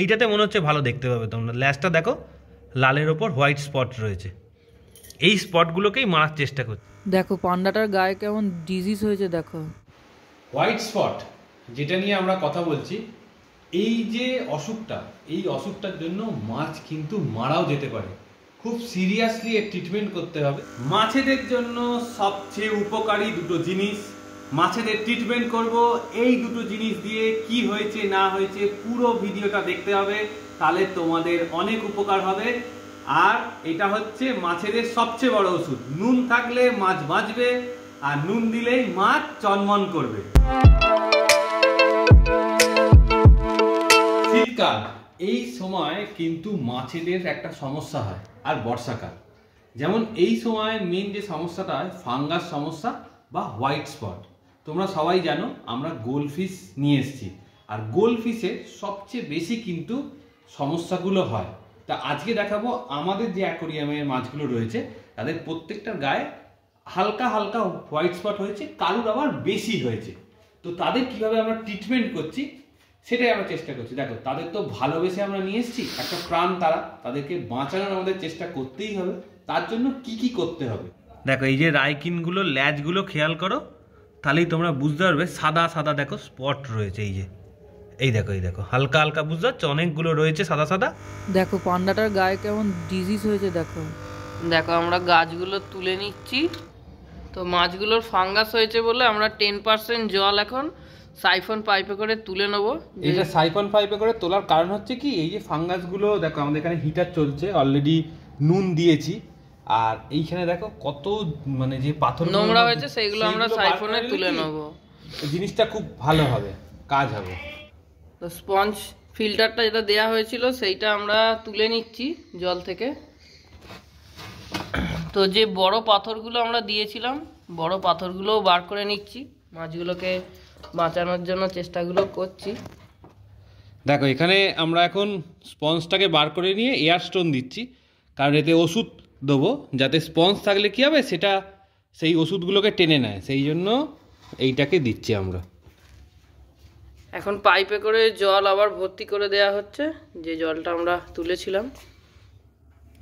এইটাতে মনে হচ্ছে ভালো দেখতে পাবে তোমরা ল্যাশটা দেখো লালের ওপর হোয়াইট স্পট রয়েছে এই স্পটগুলোকেই মারার চেষ্টা করছি দেখো পান্ডাটার গায়ে কেমন ডিজিজ হয়েছে দেখো হোয়াইট স্পট যেটা নিয়ে আমরা কথা বলছি এই যে অসুখটা এই অসুখটার জন্য মাছ কিন্তু মারাও যেতে পারে খুব সিরিয়াসলি এর ট্রিটমেন্ট করতে হবে মাছেদের জন্য সবচেয়ে উপকারী দুটো জিনিস মাছেদের ট্রিটমেন্ট করব এই দুটো জিনিস দিয়ে কি হয়েছে না হয়েছে পুরো ভিডিওটা দেখতে হবে তাহলে তোমাদের অনেক উপকার হবে আর এটা হচ্ছে মাছেদের সবচেয়ে বড় ওষুধ নুন থাকলে মাছ বাঁচবে আর নুন দিলেই মাছ চনমন করবে শীতকাল এই সময় কিন্তু মাছেদের একটা সমস্যা হয় আর বর্ষাকাল যেমন এই সময় মেন যে সমস্যাটা হয় ফাঙ্গাস সমস্যা বা হোয়াইট স্পট তোমরা সবাই জানো আমরা গোলফিশ নিয়ে এসেছি আর গোলফিশে সবচেয়ে বেশি কিন্তু সমস্যাগুলো হয় তা আজকে দেখাবো আমাদের যে অ্যাকোরিয়ামের মাছগুলো রয়েছে তাদের প্রত্যেকটার গায়ে হালকা হালকা হোয়াইট স্পট হয়েছে কারুর আবার বেশি হয়েছে তো তাদের কিভাবে আমরা ট্রিটমেন্ট করছি সেটাই আমরা চেষ্টা করছি দেখো তাদের তো ভালোবেসে আমরা নিয়ে এসেছি একটা প্রাণ তারা তাদেরকে বাঁচানোর আমাদের চেষ্টা করতেই হবে তার জন্য কি কি করতে হবে দেখো এই যে রাইকিনগুলো ল্যাচগুলো খেয়াল করো তাহলেই তোমরা বুঝতে পারবে সাদা সাদা দেখো স্পট রয়েছে এই যে এই দেখো এই দেখো হালকা হালকা বুঝতে পারছো অনেকগুলো রয়েছে সাদা সাদা দেখো পান্ডাটার গায়ে কেমন ডিজিজ হয়েছে দেখো দেখো আমরা গাছগুলো তুলে নিচ্ছি তো মাছগুলোর ফাঙ্গাস হয়েছে বলে আমরা টেন পার্সেন্ট জল এখন সাইফন পাইপে করে তুলে নেবো এটা সাইফন পাইপে করে তোলার কারণ হচ্ছে কি এই যে ফাঙ্গাসগুলো দেখো আমাদের এখানে হিটার চলছে অলরেডি নুন দিয়েছি আর এইখানে দেখো কত মানে যে পাথর নোংরা হয়েছে সেইগুলো আমরা সাইফোনে তুলে নেব জিনিসটা খুব ভালো হবে কাজ হবে তো স্পঞ্জ ফিল্টারটা যেটা দেয়া হয়েছিল সেইটা আমরা তুলে নিচ্ছি জল থেকে তো যে বড় পাথরগুলো আমরা দিয়েছিলাম বড় পাথরগুলোও বার করে নিচ্ছি মাছগুলোকে বাঁচানোর জন্য চেষ্টাগুলো করছি দেখো এখানে আমরা এখন স্পঞ্জটাকে বার করে নিয়ে এয়ার স্টোন দিচ্ছি কারণ এতে ওষুধ দেবো যাতে স্পঞ্জ থাকলে কি হবে সেটা সেই ওষুধগুলোকে টেনে নেয় সেই জন্য এইটাকে দিচ্ছি আমরা এখন পাইপে করে জল আবার ভর্তি করে দেয়া হচ্ছে যে জলটা আমরা তুলেছিলাম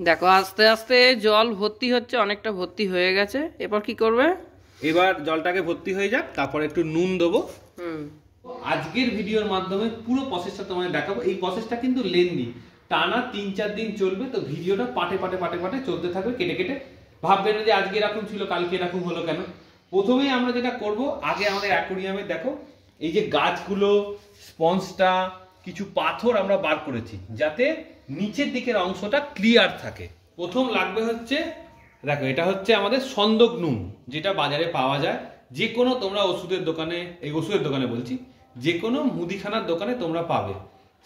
দেখো আস্তে আস্তে জল ভর্তি হচ্ছে অনেকটা ভর্তি হয়ে গেছে এরপর কি করবে এবার জলটাকে ভর্তি হয়ে যাক তারপর একটু নুন দেবো আজকের ভিডিওর মাধ্যমে পুরো প্রসেসটা তোমাকে দেখাবো এই প্রসেসটা কিন্তু লেন্দি টানা তিন চার দিন চলবে তো ভিডিওটা পাটে পাটে পাটে পাটে চলতে থাকবে কেটে কেটে ভাববেন যে আজকে এরকম ছিল কালকে এরকম হলো কেন প্রথমেই আমরা যেটা করব আগে আমাদের অ্যাকোরিয়ামে দেখো এই যে গাছগুলো স্পঞ্জটা কিছু পাথর আমরা বার করেছি যাতে নিচের দিকের অংশটা ক্লিয়ার থাকে প্রথম লাগবে হচ্ছে দেখো এটা হচ্ছে আমাদের সন্দক নুন যেটা বাজারে পাওয়া যায় যে কোনো তোমরা ওষুধের দোকানে এই ওষুধের দোকানে বলছি যে কোনো মুদিখানার দোকানে তোমরা পাবে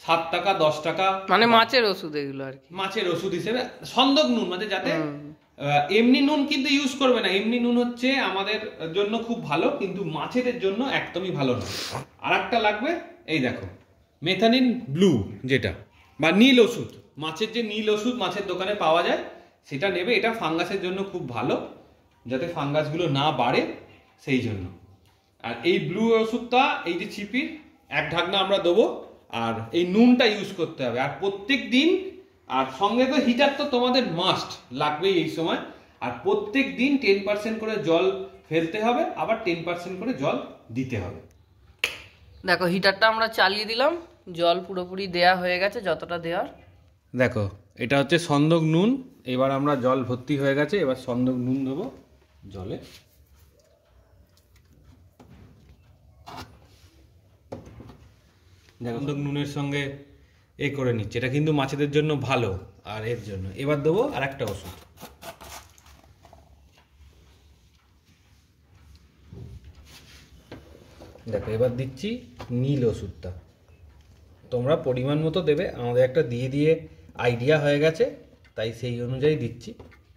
সাত টাকা দশ টাকা মানে মাছের ওষুধ এগুলো আর কি মাছের ওষুধ হিসেবে সন্দক নুন মানে যাতে এমনি নুন কিন্তু ইউজ করবে না এমনি নুন হচ্ছে আমাদের জন্য খুব ভালো কিন্তু মাছেদের জন্য একদমই ভালো না আর একটা লাগবে এই দেখো মেথানিন ব্লু যেটা বা নীল ওষুধ মাছের যে নীল ওষুধ মাছের দোকানে পাওয়া যায় সেটা নেবে এটা ফাঙ্গাসের জন্য খুব ভালো যাতে ফাঙ্গাসগুলো না বাড়ে সেই জন্য আর এই ব্লু ওষুধটা এই যে ছিপির এক ঢাকনা আমরা দেবো আর এই নুনটা ইউজ করতে হবে আর প্রত্যেক দিন আর সঙ্গে তো হিটার তো তোমাদের মাস্ট লাগবেই এই সময় আর প্রত্যেক দিন টেন পার্সেন্ট করে জল ফেলতে হবে আবার টেন পার্সেন্ট করে জল দিতে হবে দেখো হিটারটা আমরা চালিয়ে দিলাম জল পুরোপুরি দেয়া হয়ে গেছে যতটা দেওয়ার দেখো এটা হচ্ছে সন্দক নুন এবার আমরা জল ভর্তি হয়ে গেছে এবার সন্দক নুন দেবো জলে গন্ধক নুনের সঙ্গে এ করে নিচ্ছে এটা কিন্তু মাছেদের জন্য ভালো আর এর জন্য এবার দেবো আর একটা ওষুধ দেখো এবার দিচ্ছি নীল ওষুধটা তোমরা পরিমাণ মতো দেবে আমাদের একটা দিয়ে দিয়ে আইডিয়া হয়ে গেছে তাই সেই অনুযায়ী দিচ্ছি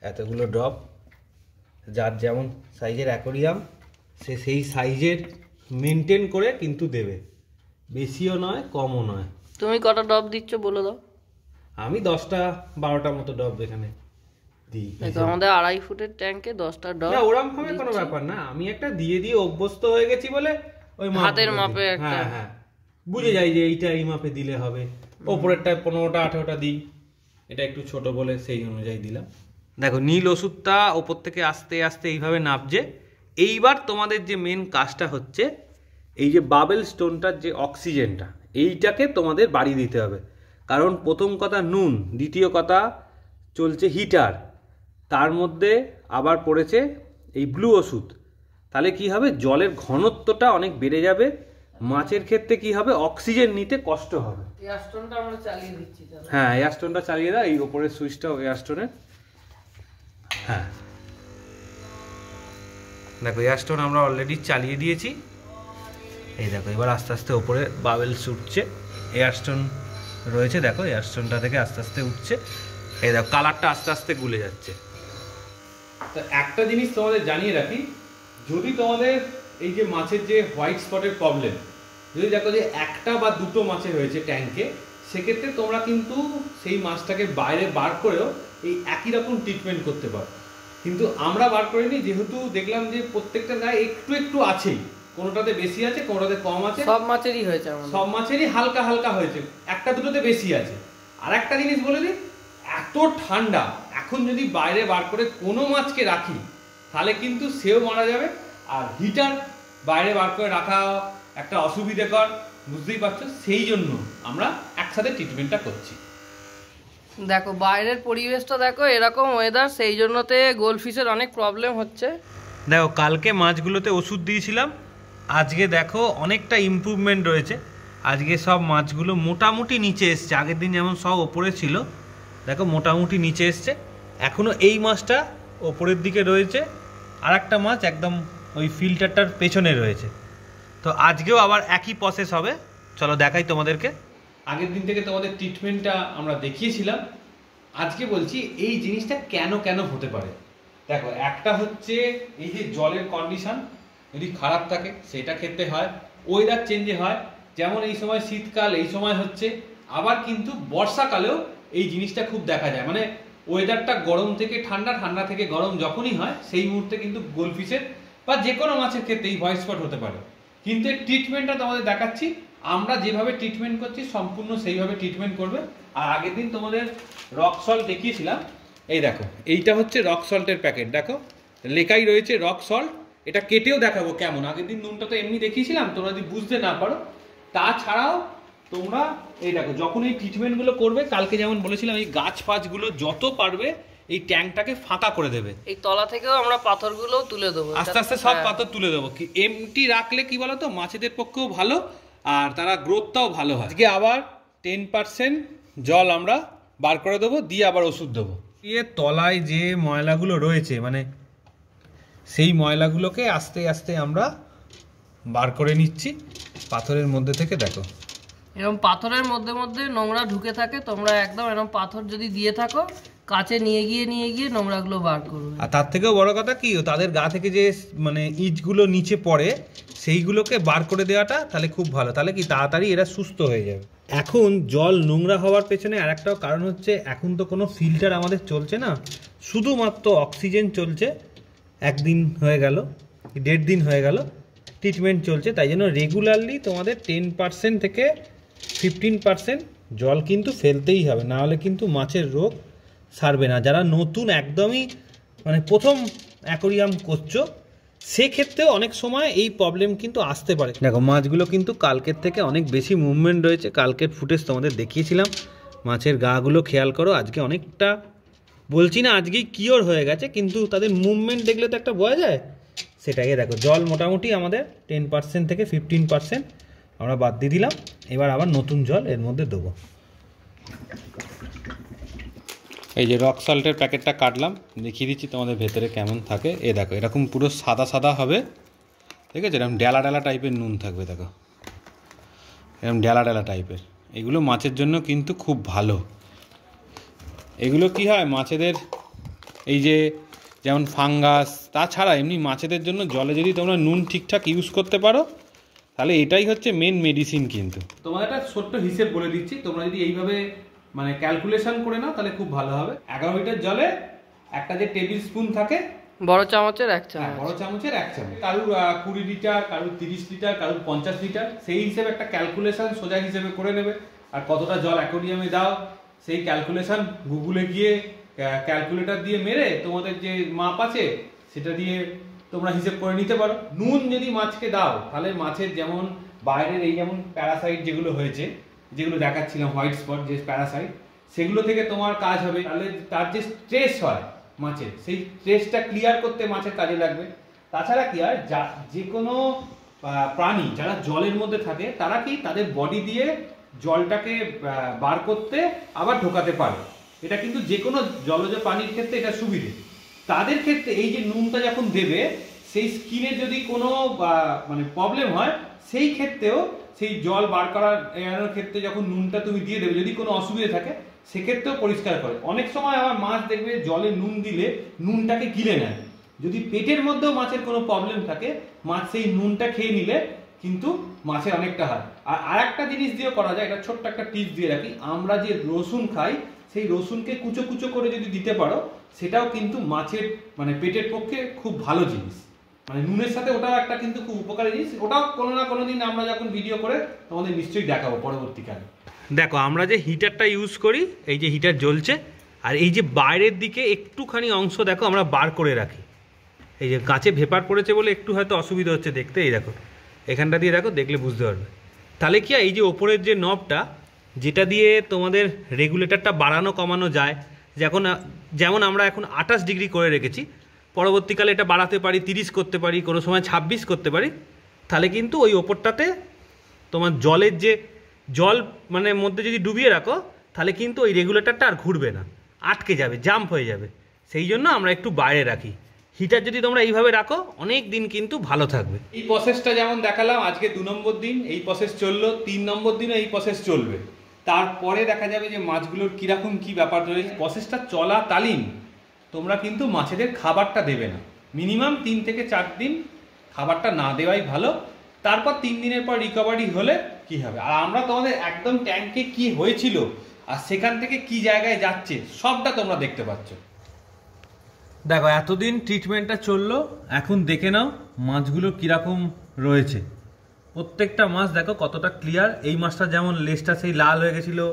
এতগুলো ড্রপ যার যেমন সাইজের অ্যাকোরিয়াম সে সেই সাইজের মেনটেন করে কিন্তু দেবে বেশিও নয় কমও নয় তুমি কটা ডব দিচ্ছ বলে দাও আমি দশটা বারোটা মতো ডব এখানে দিই আমাদের আড়াই ফুটের ট্যাঙ্কে দশটা ডব কোনো ব্যাপার না আমি একটা দিয়ে দিয়ে অভ্যস্ত হয়ে গেছি বলে ওই মাপে একটা হ্যাঁ, হ্যাঁ বুঝে যাই যে এইটা এই মাপে দিলে হবে পনেরোটা দিই এটা একটু ছোট বলে সেই অনুযায়ী দিলাম দেখো নীল ওষুধটা ওপর থেকে আস্তে আস্তে এইভাবে নাপছে এইবার তোমাদের যে মেন কাজটা হচ্ছে এই যে বাবেল স্টোনটার যে অক্সিজেনটা এইটাকে তোমাদের বাড়িয়ে দিতে হবে কারণ প্রথম কথা নুন দ্বিতীয় কথা চলছে হিটার তার মধ্যে আবার পড়েছে এই ব্লু ওষুধ তাহলে কি হবে জলের ঘনত্বটা অনেক বেড়ে যাবে মাছের ক্ষেত্রে কি হবে অক্সিজেন নিতে কষ্ট হবে হ্যাঁ এয়ারস্টোনটা চালিয়ে দাও এই ওপরের সুইচটা এয়ারস্টোনের হ্যাঁ দেখো এয়ারস্টোন আমরা অলরেডি চালিয়ে দিয়েছি এই দেখো এবার আস্তে আস্তে ওপরে বাবেলস উঠছে এয়ারস্টোন রয়েছে দেখো এয়ারস্টোনটা থেকে আস্তে আস্তে উঠছে এই দেখো কালারটা আস্তে আস্তে গুলে যাচ্ছে তো একটা জিনিস তোমাদের জানিয়ে রাখি যদি তোমাদের এই যে মাছের যে হোয়াইট স্পটের প্রবলেম যদি দেখো যে একটা বা দুটো মাছে হয়েছে ট্যাঙ্কে সেক্ষেত্রে তোমরা কিন্তু সেই মাছটাকে বাইরে বার করেও এই একই রকম ট্রিটমেন্ট করতে পারো কিন্তু আমরা বার করিনি যেহেতু দেখলাম যে প্রত্যেকটা গায়ে একটু একটু আছেই কোনোটাতে বেশি আছে কোনোটাতে কম আছে সব মাছেরই হয়েছে সব মাছেরই হালকা হালকা হয়েছে একটা দুটোতে বেশি আছে আর একটা জিনিস বলে দিই এত ঠান্ডা এখন যদি বাইরে বার করে কোনো মাছকে রাখি তাহলে কিন্তু সেও মারা যাবে আর হিটার বাইরে বার করে রাখা একটা অসুবিধেকর বুঝতেই পারছো সেই জন্য আমরা একসাথে ট্রিটমেন্টটা করছি দেখো বাইরের পরিবেশটা দেখো এরকম ওয়েদার সেই জন্যতে গোলফিশের অনেক প্রবলেম হচ্ছে দেখো কালকে মাছগুলোতে ওষুধ দিয়েছিলাম আজকে দেখো অনেকটা ইম্প্রুভমেন্ট রয়েছে আজকে সব মাছগুলো মোটামুটি নিচে এসছে আগের দিন যেমন সব ওপরে ছিল দেখো মোটামুটি নিচে এসছে এখনও এই মাছটা ওপরের দিকে রয়েছে আর একটা মাছ একদম ওই ফিল্টারটার পেছনে রয়েছে তো আজকেও আবার একই প্রসেস হবে চলো দেখাই তোমাদেরকে আগের দিন থেকে তোমাদের ট্রিটমেন্টটা আমরা দেখিয়েছিলাম আজকে বলছি এই জিনিসটা কেন কেন হতে পারে দেখো একটা হচ্ছে এই যে জলের কন্ডিশন যদি খারাপ থাকে সেটা খেতে হয় ওয়েদার চেঞ্জে হয় যেমন এই সময় শীতকাল এই সময় হচ্ছে আবার কিন্তু বর্ষাকালেও এই জিনিসটা খুব দেখা যায় মানে ওয়েদারটা গরম থেকে ঠান্ডা ঠান্ডা থেকে গরম যখনই হয় সেই মুহূর্তে কিন্তু গোলফিশের বা যে কোনো মাছের ক্ষেত্রে এই হোয়াইট স্পট হতে পারে কিন্তু এই ট্রিটমেন্টটা তোমাদের দেখাচ্ছি আমরা যেভাবে ট্রিটমেন্ট করছি সম্পূর্ণ সেইভাবে ট্রিটমেন্ট করবে আর আগের দিন তোমাদের রক সল্ট দেখিয়েছিলাম এই দেখো এইটা হচ্ছে রক সল্টের প্যাকেট দেখো লেখাই রয়েছে রক সল্ট এটা কেটেও দেখাবো কেমন আগের দিন নুনটা তো এমনি দেখিয়েছিলাম তোমরা যদি বুঝতে না পারো তাছাড়াও তোমরা এই দেখো যখন এই ট্রিটমেন্টগুলো করবে কালকে যেমন বলেছিলাম এই গাছ ফাছগুলো যত পারবে এই ট্যাঙ্কটাকে ফাঁকা করে দেবে এই তলা থেকেও আমরা পাথরগুলো তুলে দেবো আস্তে আস্তে সব হ্যাঁ। পাথর তুলে দেবো কি এমটি রাখলে কি বলতো মাছেদের পক্ষেও ভালো আর তারা গ্রোথটাও ভালো হয় আজকে আবার টেন পার্সেন্ট জল আমরা বার করে দেবো দিয়ে আবার ওষুধ দেবো এ তলায় যে ময়লাগুলো রয়েছে মানে সেই ময়লাগুলোকে আস্তে আস্তে আমরা বার করে নিচ্ছি পাথরের মধ্যে থেকে দেখো এরকম পাথরের মধ্যে মধ্যে নোংরা ঢুকে থাকে তোমরা একদম এরকম পাথর যদি দিয়ে থাকো কাছে নিয়ে গিয়ে নিয়ে গিয়ে নোংরাগুলো বার করবে আর তার থেকেও বড় কথা কি তাদের গা থেকে যে মানে ইঁচগুলো নিচে পড়ে সেইগুলোকে বার করে দেওয়াটা তাহলে খুব ভালো তাহলে কি তাড়াতাড়ি এরা সুস্থ হয়ে যাবে এখন জল নোংরা হওয়ার পেছনে আর একটাও কারণ হচ্ছে এখন তো কোনো ফিল্টার আমাদের চলছে না শুধুমাত্র অক্সিজেন চলছে একদিন হয়ে গেল দেড় দিন হয়ে গেল ট্রিটমেন্ট চলছে তাই জন্য রেগুলারলি তোমাদের টেন পার্সেন্ট থেকে ফিফটিন পার্সেন্ট জল কিন্তু ফেলতেই হবে না হলে কিন্তু মাছের রোগ সারবে না যারা নতুন একদমই মানে প্রথম অ্যাকোরিয়াম করছো সেক্ষেত্রেও অনেক সময় এই প্রবলেম কিন্তু আসতে পারে দেখো মাছগুলো কিন্তু কালকের থেকে অনেক বেশি মুভমেন্ট রয়েছে কালকের ফুটেজ তোমাদের দেখিয়েছিলাম মাছের গাগুলো খেয়াল করো আজকে অনেকটা বলছি না আজকেই কিওর হয়ে গেছে কিন্তু তাদের মুভমেন্ট দেখলে তো একটা বোঝা যায় সেটাকে দেখো জল মোটামুটি আমাদের টেন পার্সেন্ট থেকে ফিফটিন পার্সেন্ট আমরা বাদ দিয়ে দিলাম এবার আবার নতুন জল এর মধ্যে দেবো এই যে রক সল্টের প্যাকেটটা কাটলাম দেখিয়ে দিচ্ছি তোমাদের ভেতরে কেমন থাকে এ দেখো এরকম পুরো সাদা সাদা হবে ঠিক আছে এরকম ডেলা ডেলা টাইপের নুন থাকবে দেখো এরকম ডেলা ডেলা টাইপের এগুলো মাছের জন্য কিন্তু খুব ভালো এগুলো কি হয় মাছেদের এই যে যেমন ফাঙ্গাস তাছাড়া এমনি মাছেদের জন্য জলে যদি তোমরা নুন ঠিকঠাক ইউজ করতে পারো তাহলে এটাই হচ্ছে মেন মেডিসিন কিন্তু তোমাদের একটা ছোট্ট হিসেব বলে দিচ্ছি তোমরা যদি এইভাবে মানে ক্যালকুলেশন করে নাও তাহলে খুব ভালো হবে এগারো লিটার জলে একটা যে টেবিল স্পুন থাকে বড় চামচের এক হ্যাঁ, চামচ বড় চামচের এক চামচ কারুর কুড়ি লিটার কারুর তিরিশ লিটার কারুর পঞ্চাশ লিটার সেই হিসেবে একটা ক্যালকুলেশন সোজা হিসেবে করে নেবে আর কতটা জল অ্যাকোরিয়ামে দাও সেই ক্যালকুলেশন গুগলে গিয়ে ক্যালকুলেটর দিয়ে মেরে তোমাদের যে মাপ আছে সেটা দিয়ে তোমরা হিসেব করে নিতে পারো নুন যদি মাছকে দাও তাহলে মাছের যেমন বাইরের এই যেমন প্যারাসাইট যেগুলো হয়েছে যেগুলো দেখাচ্ছিলাম হোয়াইট স্পট যে প্যারাসাইট সেগুলো থেকে তোমার কাজ হবে তাহলে তার যে স্ট্রেস হয় মাছের সেই স্ট্রেসটা ক্লিয়ার করতে মাছের কাজে লাগবে তাছাড়া কি হয় যা যে কোনো প্রাণী যারা জলের মধ্যে থাকে তারা কি তাদের বডি দিয়ে জলটাকে বার করতে আবার ঢোকাতে পারে এটা কিন্তু যে কোনো জলজ পানির ক্ষেত্রে এটা সুবিধে তাদের ক্ষেত্রে এই যে নুনটা যখন দেবে সেই স্কিনে যদি কোনো মানে প্রবলেম হয় সেই ক্ষেত্রেও সেই জল বার করার এড়ানোর ক্ষেত্রে যখন নুনটা তুমি দিয়ে দেবে যদি কোনো অসুবিধা থাকে সেক্ষেত্রেও পরিষ্কার করে অনেক সময় আবার মাছ দেখবে জলে নুন দিলে নুনটাকে গিলে নেয় যদি পেটের মধ্যেও মাছের কোনো প্রবলেম থাকে মাছ সেই নুনটা খেয়ে নিলে কিন্তু মাছের অনেকটা হয় আর আরেকটা জিনিস দিয়ে করা যায় এটা ছোট্ট একটা টিপস দিয়ে রাখি আমরা যে রসুন খাই সেই রসুনকে কুচো কুচো করে যদি দিতে পারো সেটাও কিন্তু মাছের মানে পেটের পক্ষে খুব ভালো জিনিস মানে নুনের সাথে ওটাও একটা কিন্তু খুব উপকারী জিনিস ওটাও কোনো না কোনো দিন আমরা যখন ভিডিও করে তোমাদের নিশ্চয়ই দেখাবো পরবর্তীকালে দেখো আমরা যে হিটারটা ইউজ করি এই যে হিটার জ্বলছে আর এই যে বাইরের দিকে একটুখানি অংশ দেখো আমরা বার করে রাখি এই যে গাছে ভেপার পড়েছে বলে একটু হয়তো অসুবিধা হচ্ছে দেখতে এই দেখো এখানটা দিয়ে রাখো দেখলে বুঝতে পারবে তাহলে কি এই যে ওপরের যে নবটা যেটা দিয়ে তোমাদের রেগুলেটরটা বাড়ানো কমানো যায় যখন যেমন আমরা এখন আঠাশ ডিগ্রি করে রেখেছি পরবর্তীকালে এটা বাড়াতে পারি তিরিশ করতে পারি কোনো সময় ছাব্বিশ করতে পারি তাহলে কিন্তু ওই ওপরটাতে তোমার জলের যে জল মানে মধ্যে যদি ডুবিয়ে রাখো তাহলে কিন্তু ওই রেগুলেটরটা আর ঘুরবে না আটকে যাবে জাম্প হয়ে যাবে সেই জন্য আমরা একটু বাইরে রাখি হিটার যদি তোমরা এইভাবে রাখো অনেক দিন কিন্তু ভালো থাকবে এই প্রসেসটা যেমন দেখালাম আজকে দু নম্বর দিন এই প্রসেস চললো তিন নম্বর দিনও এই প্রসেস চলবে তারপরে দেখা যাবে যে মাছগুলোর কীরকম কি ব্যাপার রয়েছে প্রসেসটা চলা তালিম তোমরা কিন্তু মাছেদের খাবারটা দেবে না মিনিমাম তিন থেকে চার দিন খাবারটা না দেওয়াই ভালো তারপর তিন দিনের পর রিকভারি হলে কি হবে আর আমরা তোমাদের একদম ট্যাঙ্কে কি হয়েছিল আর সেখান থেকে কি জায়গায় যাচ্ছে সবটা তোমরা দেখতে পাচ্ছ দেখো এতদিন ট্রিটমেন্টটা চললো এখন দেখে নাও মাছগুলো কীরকম রয়েছে প্রত্যেকটা মাছ দেখো কতটা ক্লিয়ার এই মাছটা যেমন লেসটা সেই লাল হয়ে গেছিলো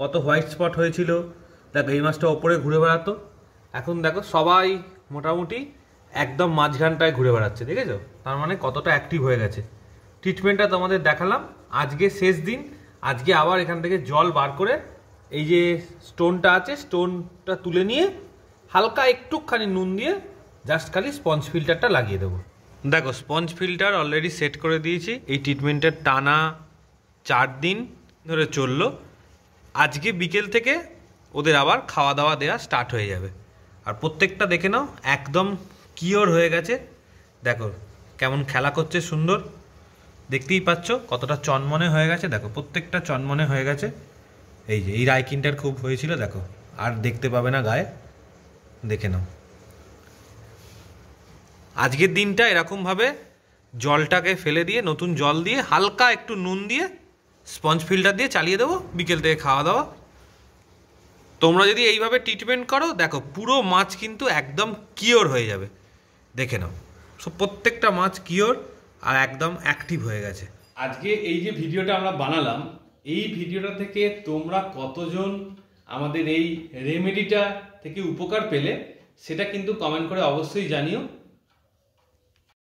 কত হোয়াইট স্পট হয়েছিল দেখো এই মাছটা ওপরে ঘুরে বেড়াতো এখন দেখো সবাই মোটামুটি একদম মাঝখানটায় ঘুরে বেড়াচ্ছে দেখেছো তার মানে কতটা অ্যাক্টিভ হয়ে গেছে ট্রিটমেন্টটা তোমাদের দেখালাম আজকে শেষ দিন আজকে আবার এখান থেকে জল বার করে এই যে স্টোনটা আছে স্টোনটা তুলে নিয়ে হালকা একটুখানি নুন দিয়ে জাস্ট খালি স্পঞ্জ ফিল্টারটা লাগিয়ে দেবো দেখো স্পঞ্জ ফিল্টার অলরেডি সেট করে দিয়েছি এই ট্রিটমেন্টের টানা চার দিন ধরে চললো আজকে বিকেল থেকে ওদের আবার খাওয়া দাওয়া দেওয়া স্টার্ট হয়ে যাবে আর প্রত্যেকটা দেখে নাও একদম কিওর হয়ে গেছে দেখো কেমন খেলা করছে সুন্দর দেখতেই পাচ্ছ কতটা চনমনে হয়ে গেছে দেখো প্রত্যেকটা চনমনে হয়ে গেছে এই যে এই রাইকিনটার খুব হয়েছিল দেখো আর দেখতে পাবে না গায়ে দেখে নাও আজকের দিনটা এরকমভাবে জলটাকে ফেলে দিয়ে নতুন জল দিয়ে হালকা একটু নুন দিয়ে স্পঞ্জ ফিল্টার দিয়ে চালিয়ে দেবো বিকেল থেকে খাওয়া দাওয়া তোমরা যদি এইভাবে ট্রিটমেন্ট করো দেখো পুরো মাছ কিন্তু একদম কিওর হয়ে যাবে দেখে নাও সো প্রত্যেকটা মাছ কিওর আর একদম অ্যাক্টিভ হয়ে গেছে আজকে এই যে ভিডিওটা আমরা বানালাম এই ভিডিওটা থেকে তোমরা কতজন আমাদের এই রেমেডিটা থেকে উপকার পেলে সেটা কিন্তু কমেন্ট করে অবশ্যই জানিও